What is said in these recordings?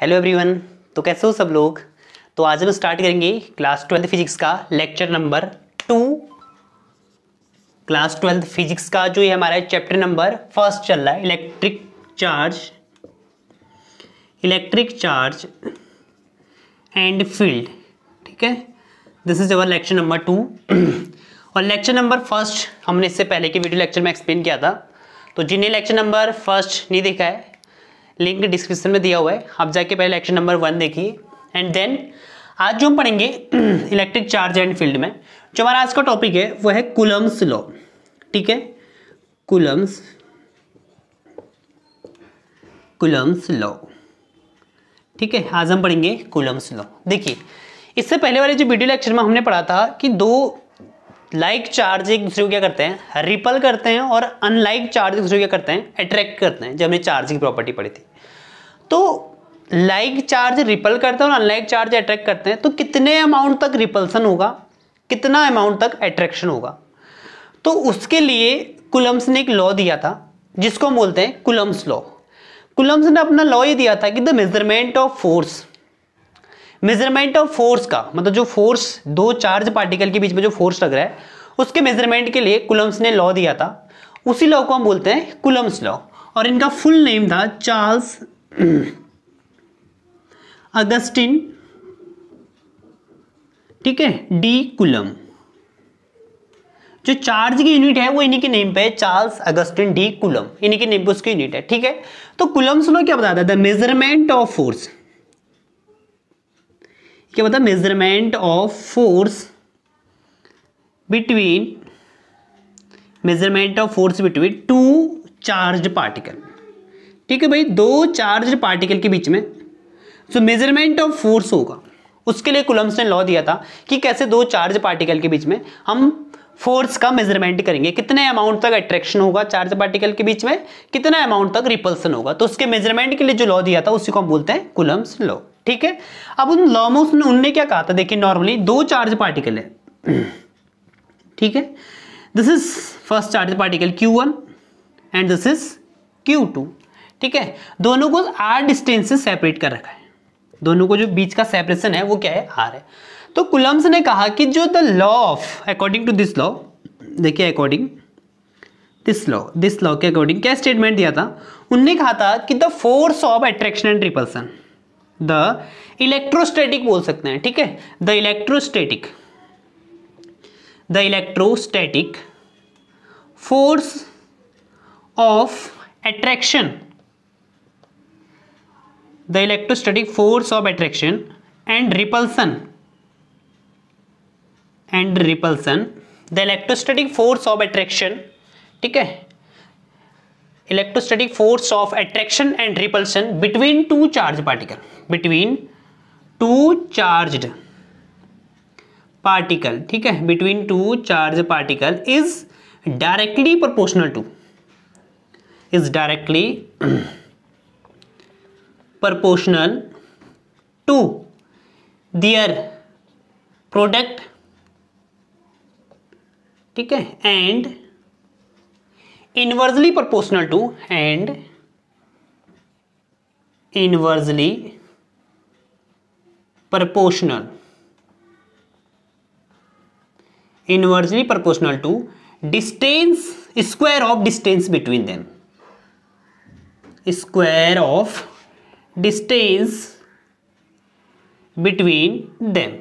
hello everyone तो कैसे हो सब लोग तो आज हम स्टार्ट करेंगे क्लास ट्वेल्थ फिजिक्स का lecture number two class twelfth physics का जो ये हमारा चैप्टर नंबर फर्स्ट चल रहा है electric charge electric charge and field ठीक है this is our lecture number two और लेक्चर नंबर फर्स्ट हमने इससे पहले के वीडियो लेक्चर में एक्सप्लेन किया था तो जिन्हें लेक्चर नंबर फर्स्ट नहीं देखा है लिंक डिस्क्रिप्शन में दिया हुआ है आप जाके पहले लेक्चर नंबर वन देखिए एंड देन आज जो हम पढ़ेंगे इलेक्ट्रिक चार्ज एंड फील्ड में जो हमारा आज का टॉपिक है वो है कुलम्स लॉ ठीक है कुलम्स कुलम्स लॉ ठीक है आज हम पढ़ेंगे कुलम्स लॉ देखिए इससे पहले वाले जो वीडियो लेक्चर में हमने पढ़ा था कि दो लाइक like चार्ज एक दूसरे को क्या करते हैं रिपल करते हैं और अनलाइक चार्ज एक दूसरे को क्या करते हैं अट्रैक्ट करते हैं जब हमने चार्ज की प्रॉपर्टी पढ़ी थी तो लाइक like चार्ज रिपल करते हैं और अनलाइक चार्ज अट्रैक्ट करते हैं तो कितने अमाउंट तक रिपल्सन होगा कितना अमाउंट तक अट्रैक्शन होगा तो उसके लिए कुलम्स ने एक लॉ दिया था जिसको हम बोलते हैं कुलम्स लॉ कुलम्स ने अपना लॉ ये दिया था कि the measurement of force measurement of force का मतलब जो फोर्स दो चार्ज पार्टिकल के बीच में जो फोर्स लग रहा है उसके मेजरमेंट के लिए कुलम्स ने लॉ दिया था उसी लॉ को हम बोलते हैं कुलम्स लॉ और इनका फुल नेम था चार्ल्स अगस्टिन ठीक है डी कुलम जो चार्ज की यूनिट है वो इन्हीं के नेम पे है चार्ल्स अगस्टिन डी कुलम इन्हीं के नेम पे उसकी यूनिट है ठीक है तो कुलम्स लॉ क्या बताता है द मेजरमेंट ऑफ फोर्स क्या बता measurement of force between measurement of force between two charge particle ठीक है भाई दो चार्ज पार्टिकल के बीच में जो मेजरमेंट ऑफ फोर्स होगा उसके लिए कुलम्स ने लॉ दिया था कि कैसे दो चार्ज पार्टिकल के बीच में हम फोर्स का मेजरमेंट करेंगे कितने अमाउंट तक अट्रैक्शन होगा चार्ज पार्टिकल के बीच में कितना अमाउंट तक रिपल्सन होगा तो उसके मेजरमेंट के लिए जो लॉ दिया था उसी को हम बोलते हैं कुलम्स लॉ ठीक है अब उन लॉ में उसने उनने क्या कहा था देखिए नॉर्मली दो चार्ज पार्टिकल है ठीक है this is first charge particle Q1 and this is Q2 ठीक है दोनों को आर डिस्टेंस से सेपरेट कर रखा है दोनों को जो बीच का सेपरेशन है वो क्या है आर है तो कुलम्स ने कहा कि जो the law of according to this law देखिए according this law this law के अकॉर्डिंग क्या स्टेटमेंट दिया था उनने कहा था कि the force of attraction and repulsion the electrostatic बोल सकते हैं ठीक है the electrostatic the electrostatic force of attraction the electrostatic force of attraction and repulsion and repulsion the electrostatic force of attraction ठीक है electrostatic force of attraction and repulsion between two charge particle between two charge particle ठीक है between two charge particle is directly proportional to is directly proportional to their product ठीक है and inversely proportional to and inversely proportional inversely proportional to distance square of distance between them square of distance between them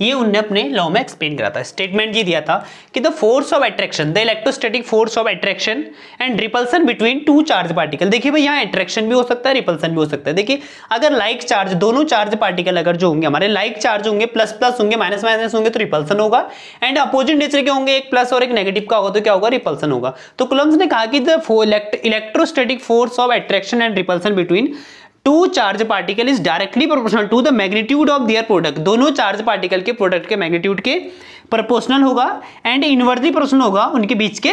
ये उनने अपने law में explain करा था statement ये दिया था कि the force of attraction the electrostatic force of attraction and repulsion between two charge particle देखिए भाई यहाँ एट्रैक्शन भी हो सकता है रिपल्सन भी हो सकता है देखिए अगर लाइक चार्ज दोनों चार्ज पार्टिकल अगर जो होंगे हमारे लाइक चार्ज होंगे प्लस प्लस होंगे माइनस माइनस होंगे तो रिपल्सन होगा एंड अपोजिट नेचर के होंगे एक प्लस और एक नेगेटिव का होगा तो क्या होगा रिपल्सन होगा तो कुलम्स ने कहा कि the electrostatic force of attraction and repulsion between two charge particle is directly proportional to the magnitude of their product दोनों चार्ज पार्टिकल के प्रोडक्ट के मैग्नीट्यूड के प्रोपोर्शनल होगा एंड इन्वर्सली प्रोपोर्शनल होगा उनके बीच के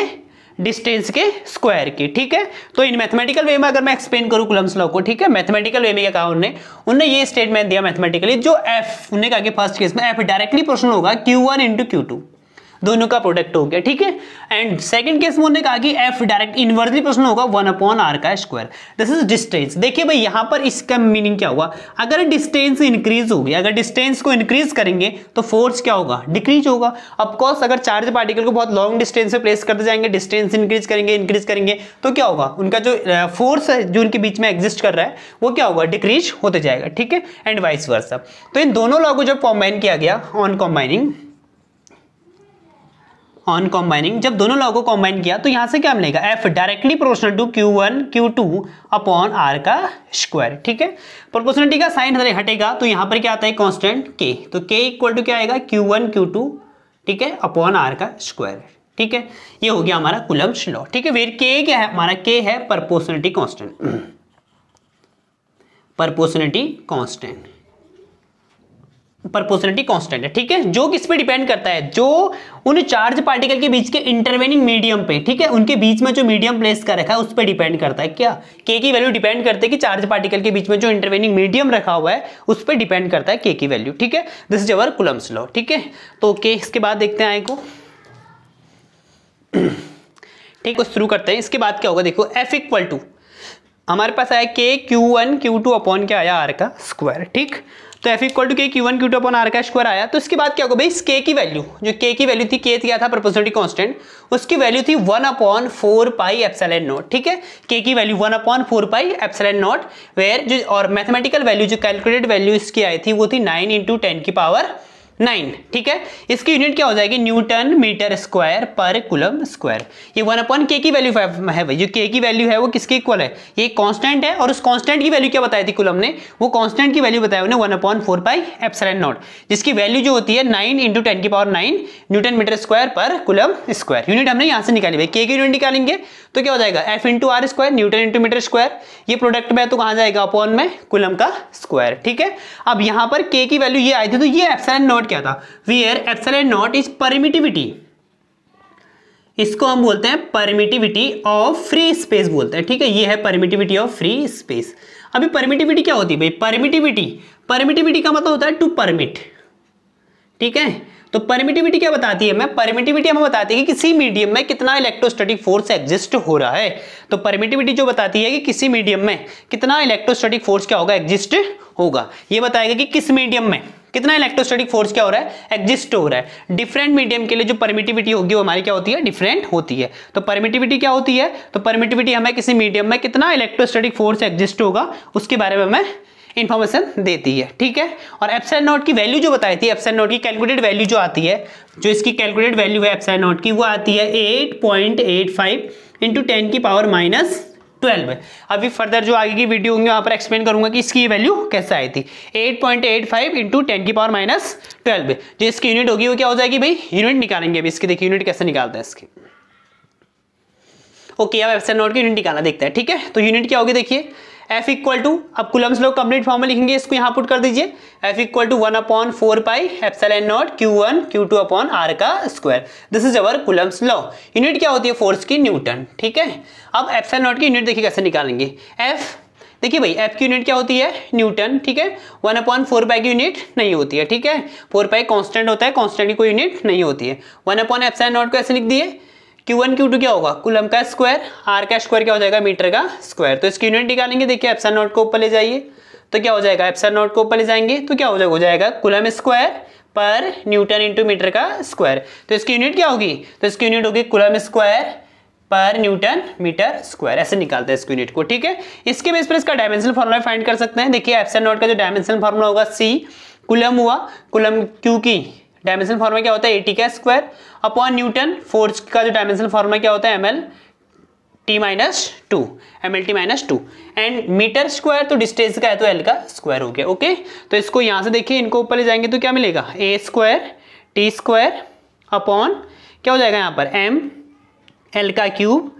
डिस्टेंस के स्क्वायर के ठीक है तो इन मैथमेटिकल वे में अगर मैं एक्सप्लेन करूं कुलम्स लॉ को ठीक है मैथमेटिकल वे में क्या कहा उन्होंने उन्होंने ये स्टेटमेंट दिया मैथमेटिकली जो एफ उन्होंने कहा कि फर्स्ट केस में एफ डायरेक्टली प्रश्न होगा Q one into Q two दोनों का प्रोडक्ट हो गया ठीक है एंड सेकंड केस में उन्होंने कहा कि एफ डायरेक्ट इनवर्सली प्रश्न होगा वन अपॉन आर का स्क्वायर दिस इज डिस्टेंस देखिए भाई यहां पर इसका मीनिंग क्या हुआ अगर डिस्टेंस इंक्रीज होगी अगर डिस्टेंस को इंक्रीज करेंगे तो फोर्स क्या होगा डिक्रीज होगा अफकोर्स अगर चार्ज पार्टिकल को बहुत लॉन्ग डिस्टेंस में प्लेस करते जाएंगे डिस्टेंस इंक्रीज करेंगे इंक्रीज करेंगे तो क्या होगा उनका जो फोर्स है जो उनके बीच में एग्जिस्ट कर रहा है वो क्या होगा डिक्रीज होते जाएगा ठीक है एंड वाइस वर्सा तो इन दोनों लॉ को जब कॉम्बाइन किया गया ऑन कॉम्बाइनिंग ऑन कॉम्बाइनिंग जब दोनों लॉ को कॉम्बाइन किया तो यहां से क्या मिलेगा F directly proportional to Q one Q two upon R का स्क्वायर ठीक है प्रोपोर्शनलिटी का साइन हटेगा तो यहां पर क्या आता है कॉन्स्टेंट के तो के इक्वल टू क्या आएगा क्यू वन क्यू टू ठीक है अपॉन आर का स्क्वायर ठीक है ये हो गया हमारा कुलम्स लॉ ठीक है वेर के क्या है हमारा के है proportionality constant proportionality constant proportionality constant है ठीक है जो किस पे डिपेंड करता है जो उन चार्ज पार्टिकल के बीच के इंटरवेनिंग मीडियम पे ठीक है उनके बीच में जो मीडियम प्लेस कर रखा है उस पे डिपेंड करता है क्या के की वैल्यू डिपेंड करते हैं कि चार्ज पार्टिकल के बीच में जो इंटरवेनिंग मीडियम रखा हुआ है उस पर डिपेंड करता है के की वैल्यू ठीक है this is our Coulomb's law ठीक है तो के इसके बाद देखते हैं आए को ठीक है शुरू करते हैं इसके बाद क्या होगा देखो एफ इक्वल टू हमारे पास आया K Q one Q two upon क्या आया आर का स्क्वायर ठीक तो F equal to K Q one Q two upon R का स्क्वायर आया तो इसके बाद क्या होगा भाई इस के की वैल्यू जो के की वैल्यू थी के दिया था प्रपोजिटी कांस्टेंट उसकी वैल्यू थी one upon four pi epsilon naught ठीक है के की value one upon four pi epsilon naught where जो और मैथमेटिकल वैल्यू जो कैलकुलेटेड वैल्यू इसकी आई थी वो थी नाइन इंटू टेन की पावर नाइन ठीक है इसकी यूनिट क्या हो जाएगी न्यूटन मीटर स्क्वायर पर कुलम स्क्वायर ये वन अपॉन के की वैल्यू है भाई जो के की वैल्यू है वो किसके इक्वल है ये कांस्टेंट है और उस कांस्टेंट की वैल्यू क्या बताई थी कुलम ने वो कांस्टेंट की वैल्यू बताया उन्हें one upon four pi epsilon naught जिसकी वैल्यू जो होती है नाइन इंटू टेन की power nine newton metre square पर कुलम स्क्वायर यूनिट हमने यहाँ से निकाली भाई के की यूनिट निकालेंगे तो क्या हो जाएगा F into R square newton into metre square ये प्रोडक्ट में तो कहां जाएगा अपॉन में कुलम का स्क्वायर ठीक है अब यहां पर के की वैल्यू ये आई थी तो ये एप्सलन नॉट क्या था we where epsilon naught is permittivity इसको हम बोलते हैं परमिटिविटी ऑफ फ्री स्पेस बोलते हैं ठीक है ये है परमिटिविटी ऑफ फ्री स्पेस अभी परमिटिविटी क्या होती है भाई परमिटिविटी परमिटिविटी का मतलब होता है टू परमिट ठीक है तो परमिटिविटी क्या बताती है मैं परमिटिविटी हमें बताती है कि किसी मीडियम में कितना इलेक्ट्रोस्टैटिक फोर्स एग्जिस्ट हो रहा है तो परमिटिविटी जो बताती है कि किसी मीडियम में कितना इलेक्ट्रोस्टैटिक फोर्स क्या होगा एग्जिस्ट होगा ये बताएगा कि किस मीडियम में कितना इलेक्ट्रोस्टैटिक फोर्स क्या हो रहा है एग्जिस्ट हो रहा है डिफरेंट मीडियम के लिए जो परमिटिविटी होगी वो हमारी क्या होती है डिफरेंट होती है तो परमिटिविटी क्या होती है तो परमिटिविटी हमें किसी मीडियम में कितना इलेक्ट्रोस्टैटिक फोर्स एग्जिस्ट होगा उसके बारे में हमें इंफॉर्मेशन देती है ठीक है और एप्सन नॉट की वैल्यू जो बताई थी एप्सन नोट की कैलकुलेटेड वैल्यू जो आती है जो इसकी कैलकुलेटेड वैल्यू है एप्सन नोट की वो आती है eight point eight five into ten की पावर माइनस ट्वेल्व अभी फर्दर जो आगे की वीडियो होंगी वहाँ पर एक्सप्लेन करूंगा कि इसकी वैल्यू कैसे आई थी eight point eight five into ten की पावर माइनस ट्वेल्व जो इसकी यूनिट होगी वो क्या हो जाएगी भाई यूनिट निकालेंगे अभी इसकी देखिए यूनिट कैसे निकालते हैं इसकी ओके अब एप्सन नोट की यूनिट निकालना देखते हैं ठीक है तो यूनिट क्या होगी देखिए एफ इक्वल टू अब कुलम्स लोग कंप्लीट फॉर्म में लिखेंगे इसको यहाँ पुट कर दीजिए F equal to one upon four pi epsilon naught Q one Q two upon R का square this is our Coulomb's law unit क्या होती है फोर्स की न्यूटन ठीक है अब एप्सल नॉट की यूनिट देखिए कैसे निकालेंगे एफ देखिए भाई एफ की यूनिट क्या होती है न्यूटन ठीक है वन अपॉन फोर पाई की यूनिट नहीं होती है ठीक है फोर पाई कॉन्स्टेंट होता है कॉन्स्टेंट की कोई यूनिट नहीं होती है वन अपॉन एफ नॉट को ऐसे लिख दिए क्यू वन क्यू टू क्या होगा कुलम का स्क्वायर आर का स्क्वायर क्या हो जाएगा मीटर का स्क्वायर तो इसकी यूनिट निकालेंगे देखिए एप्सन नोट को ऊपर ले जाइए तो क्या हो जाएगा एप्सन नोट को ऊपर ले जाएंगे तो क्या हो जाएगा हो जाएगा कुलम स्क्वायर पर न्यूटन इंटू मीटर का स्क्वायर तो इसकी यूनिट क्या होगी तो इसकी यूनिट होगी कुलम स्क्वायर पर न्यूटन मीटर स्क्वायर ऐसे निकालते हैं इसको यूनिट को ठीक है इसके बेस पर इसका डायमेंशन फॉर्मूला फाइंड कर सकते हैं देखिए एप्सन नोट का जो डायमेंशन फॉर्मूला होगा सी कुलम हुआ कुलम क्यू की डायमेंशन फॉर्मा क्या होता है एटी का स्क्वायर अपॉन न्यूटन फोर्स का जो डायमेंशन फॉर्मा क्या होता है M L T minus two M L T minus two and metre square तो डिस्टेंस का है तो एल का स्क्वायर हो गया ओके तो इसको यहाँ से देखिए इनको ऊपर ले जाएंगे तो क्या मिलेगा A square T square upon क्या हो जाएगा यहाँ पर एम एल का क्यूब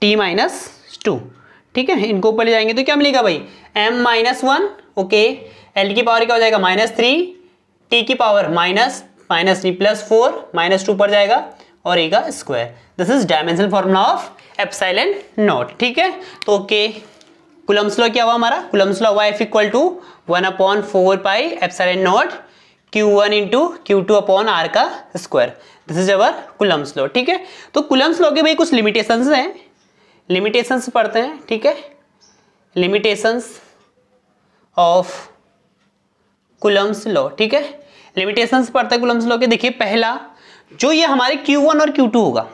टी माइनस टू ठीक है इनको ऊपर ले जाएंगे तो क्या मिलेगा भाई M minus one okay L की पावर क्या हो जाएगा माइनस थ्री टी की power minus minus three plus four minus two पर जाएगा और ए का square this is dimensional formula of epsilon naught ठीक है तो ओके कुलम्स लॉ क्या हुआ हमारा Coulomb's law why F equal to one upon four pi epsilon naught Q one into Q two upon R का square this is our Coulomb's law ठीक है तो कुलम्स लॉ के भाई कुछ लिमिटेशंस हैं लिमिटेशंस पढ़ते हैं ठीक है लिमिटेशंस ऑफ कुलम्स लॉ ठीक है लिमिटेशन पर्टिकुलम्स के देखिए पहला जो ये हमारे Q1 और Q2 होगा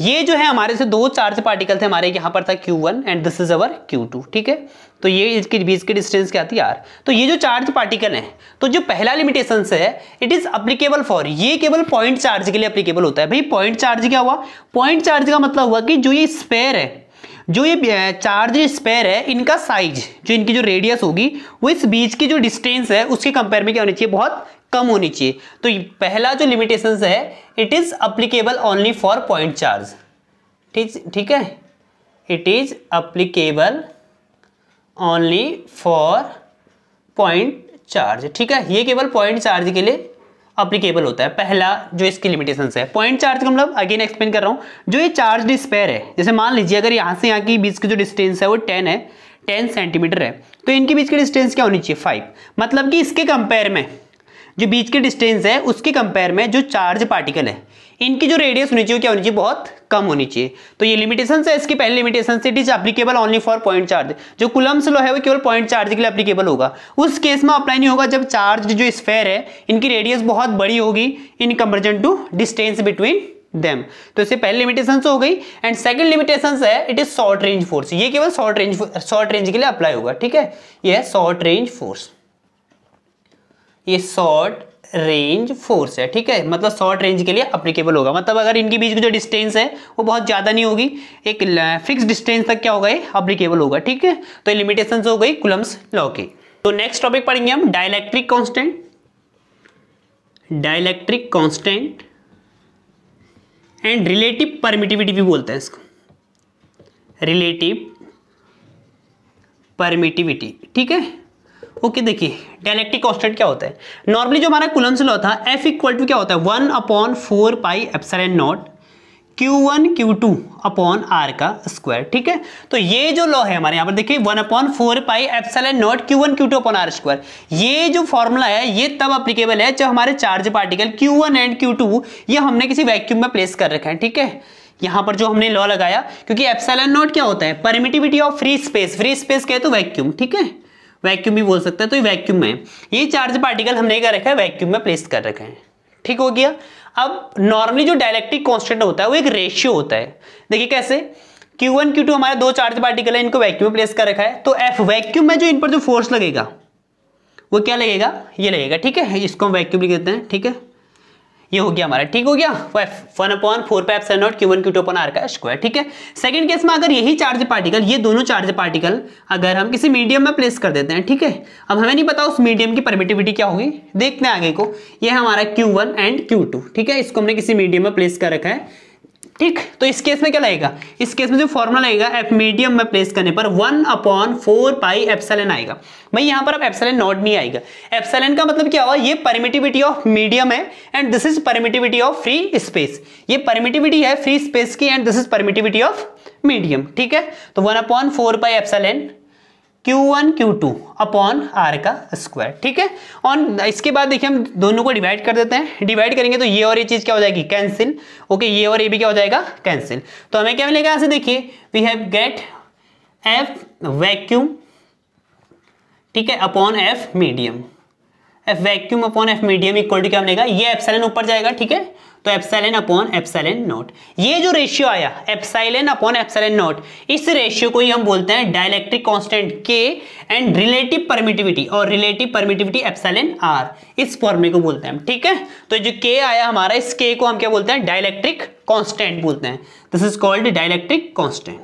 ये जो है हमारे से दो चार्ज पार्टिकल थे हमारे यहाँ पर था Q1 and this is our Q2 ठीक है तो ये इसके बीच की डिस्टेंस क्या थी यार तो ये जो चार्ज पार्टिकल है तो जो पहला लिमिटेशन है इट इज अप्लीकेबल फॉर ये केवल पॉइंट चार्ज के लिए अप्लीकेबल होता है भाई पॉइंट चार्ज क्या हुआ पॉइंट चार्ज का मतलब हुआ कि जो ये स्पेयर है जो ये चार्ज स्पेयर है इनका साइज जो इनकी जो रेडियस होगी वो इस बीच की जो डिस्टेंस है उसके कंपेयर में क्या होनी चाहिए बहुत कम होनी चाहिए तो पहला जो लिमिटेशंस है it is applicable only for point charge ठीक ठीक है it is applicable only for point charge ठीक है ये केवल पॉइंट चार्ज के लिए अप्लीकेबल होता है पहला जो इसकी लिमिटेशन है पॉइंट चार्ज का मतलब अगेन एक्सप्लेन कर रहा हूँ जो ये चार्ज डिस्पेयर है जैसे मान लीजिए अगर यहाँ से यहाँ की बीच की जो डिस्टेंस है वो टेन है टेन सेंटीमीटर है तो इनके बीच की डिस्टेंस क्या होनी चाहिए फाइव मतलब कि इसके कंपेयर में जो बीच की डिस्टेंस है उसके कंपेयर में जो चार्ज पार्टिकल है इनकी जो रेडियस होनी चाहिए क्या होनी चाहिए बहुत कम होनी चाहिए तो ये लिमिटेशन है इसकी पहली लिमिटेशन से it is applicable only for point charge जो कुलम्स लो है वो केवल पॉइंट चार्ज के लिए अप्लीकेबल होगा उस केस में अप्लाई नहीं होगा जब चार्ज जो स्फेयर है इनकी रेडियस बहुत बड़ी होगी in comparison to distance between them तो इससे पहले लिमिटेशन हो गई एंड सेकेंड लिमिटेशन है it is short range force ये केवल शॉर्ट रेंज शॉर्ट रेंज के लिए अप्लाई होगा ठीक है ये शॉर्ट रेंज फोर्स ये शॉर्ट रेंज फोर्स है ठीक है मतलब शॉर्ट रेंज के लिए अप्लीकेबल होगा मतलब अगर इनके बीच की जो डिस्टेंस है वो बहुत ज़्यादा नहीं होगी एक फिक्स डिस्टेंस तक क्या होगा ये अप्लीकेबल होगा ठीक है तो ये लिमिटेशन हो गई कुलम्स लॉ की तो नेक्स्ट टॉपिक पढ़ेंगे हम dielectric constant dielectric constant and relative permittivity भी बोलते हैं इसको रिलेटिव परमिटिविटी ठीक है ओके देखिए डायलेक्टिक कॉन्स्टेंट क्या होता है नॉर्मली जो हमारा कुलम से लॉ था एफ इक्वल टू क्या होता है one upon four pi N naught Q one Q two upon R का स्क्वायर ठीक है तो ये जो लॉ है हमारे यहाँ पर देखिए one upon four pi epsilon naught Q one Q two upon R square ये जो फॉर्मूला है ये तब अप्लीकेबल है जब हमारे charge particle Q one and Q two ये हमने किसी वैक्यूम में प्लेस कर रखा है ठीक है यहाँ पर जो हमने लॉ लगाया क्योंकि एप्सल एन नॉट क्या होता है permittivity of free space free space कहे तो वैक्यूम ठीक है वैक्यूम भी बोल सकते हैं तो ये वैक्यूम में ये चार्ज पार्टिकल हमने क्या रखा है वैक्यूम में प्लेस कर रखे हैं ठीक हो गया अब नॉर्मली जो डायलैक्ट्रिक कॉन्स्टेंट होता है वो एक रेशियो होता है देखिए कैसे Q1, Q2 हमारे दो चार्ज पार्टिकल है इनको वैक्यूम में प्लेस कर रखा है तो F वैक्यूम में जो इन पर जो फोर्स लगेगा वो क्या लगेगा ये लगेगा ठीक है इसको हम वैक्यूम लिख देते हैं ठीक है ये हो गया हमारा ठीक हो गया F one upon four pi seven naught Q one Q two upon R का स्क्वायर ठीक है सेकंड केस में अगर यही चार्ज पार्टिकल ये दोनों चार्ज पार्टिकल अगर हम किसी मीडियम में प्लेस कर देते हैं ठीक है अब हमें नहीं पता उस मीडियम की परमिटिविटी क्या होगी देखते हैं आगे को ये हमारा Q one and Q two ठीक है इसको हमने किसी मीडियम में प्लेस कर रखा है ठीक तो इस केस में क्या लगेगा इस केस में जो फॉर्मूला लगेगा एफ मीडियम में प्लेस करने पर one upon four pi N आएगा भाई यहां पर अब एप्सलन नॉट नहीं आएगा एप्सलन का मतलब क्या हुआ ये परमिटिविटी ऑफ मीडियम है and this is permittivity of free space ये परमिटिविटी है फ्री स्पेस की and this is permittivity of medium ठीक है तो one upon four pi N Q1 Q2 upon R का स्क्वायर ठीक है और इसके बाद देखिए हम दोनों को डिवाइड कर देते हैं डिवाइड करेंगे तो ये और ये चीज़ क्या हो जाएगी कैंसिल ओके ये और ये भी क्या हो जाएगा कैंसिल तो हमें क्या मिलेगा ऐसे देखिए we have get F vacuum ठीक है upon F medium F vacuum upon F medium equal to क्या मिलेगा ये एफ ऊपर जाएगा ठीक है तो एप्साइलन अपॉन एप्साइलन नोट ये जो रेशियो आया एप्साइलन अपॉन एप्साइलन नोट इस रेशियो को ही हम बोलते हैं dielectric constant K and relative permittivity और रिलेटिव परमिटिविटी एप्साइलन आर इस फॉर्मे को बोलते हैं ठीक है तो जो के आया हमारा इस के को हम क्या बोलते हैं डायलेक्ट्रिक कॉन्स्टेंट बोलते हैं this is called dielectric constant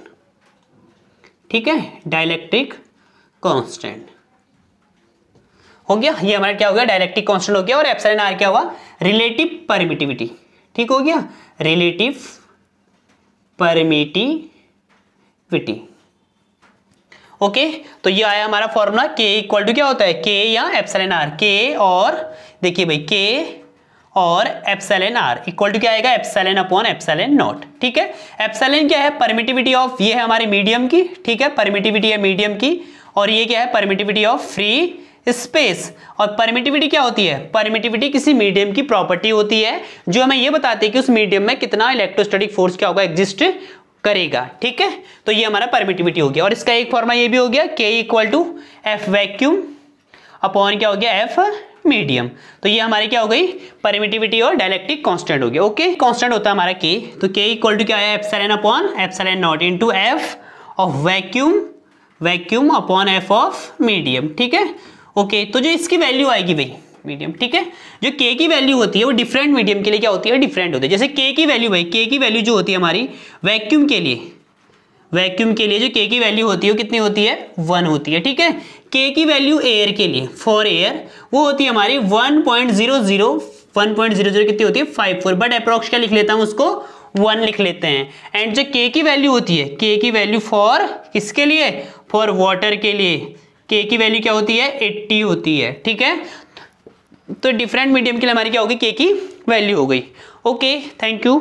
ठीक है डायलेक्ट्रिक कॉन्स्टेंट हो गया ये हमारा क्या हो गया डायरेक्टिक कांस्टेंट हो गया और एप्सिलॉन आर क्या हुआ रिलेटिव परमिटिविटी ठीक हो गया रिलेटिव परमिटिविटी ओके तो ये आया हमारा फॉर्मूला के इक्वल टू क्या होता है के या एप्सलन आर के और देखिए भाई के और एप्सलन आर इक्वल टू क्या आएगा एप्सलन अपॉन एप्सलन नॉट ठीक है एप्सलन क्या है परमिटिविटी ऑफ ये है हमारे मीडियम की ठीक है परमिटिविटी है मीडियम की और ये क्या है परमिटिविटी ऑफ फ्री स्पेस और परमिटिविटी क्या होती है परमिटिविटी किसी मीडियम की प्रॉपर्टी होती है जो हमें यह बताती है कि उस मीडियम में कितना इलेक्ट्रोस्टैटिक फोर्स क्या होगा एग्जिस्ट करेगा ठीक है तो ये हमारा परमिटिविटी हो गया और इसका एक फॉर्मा ये भी हो गया के equal to F vacuum upon क्या हो गया एफ मीडियम तो ये हमारी क्या हो गई परमिटिविटी और डायलेक्टिक कांस्टेंट हो गया ओके कांस्टेंट होता है हमारा के तो के इक्वल टू क्या है सेलेन अपॉन एफ सेलेन naught into F of vacuum vacuum upon F of medium ठीक है ओके तो जो इसकी वैल्यू आएगी भाई मीडियम ठीक है जो के की वैल्यू होती है वो डिफरेंट मीडियम के लिए क्या होती है डिफरेंट होती है जैसे के की वैल्यू भाई के की वैल्यू जो होती है हमारी वैक्यूम के लिए वैक्यूम के लिए जो के की वैल्यू होती है वो कितनी होती है वन होती है ठीक है के की वैल्यू एयर के लिए फॉर एयर वो होती है हमारी one point zero zero one point zero zero कितनी होती है फाइव फोर बट अप्रोक्स क्या लिख लेता हूँ उसको वन लिख लेते हैं एंड जो के की वैल्यू होती है के की वैल्यू फॉर किसके लिए फॉर वाटर के लिए के की वैल्यू क्या होती है एट्टी होती है ठीक है तो डिफरेंट मीडियम के लिए हमारी क्या होगी के की वैल्यू हो गई ओके थैंक यू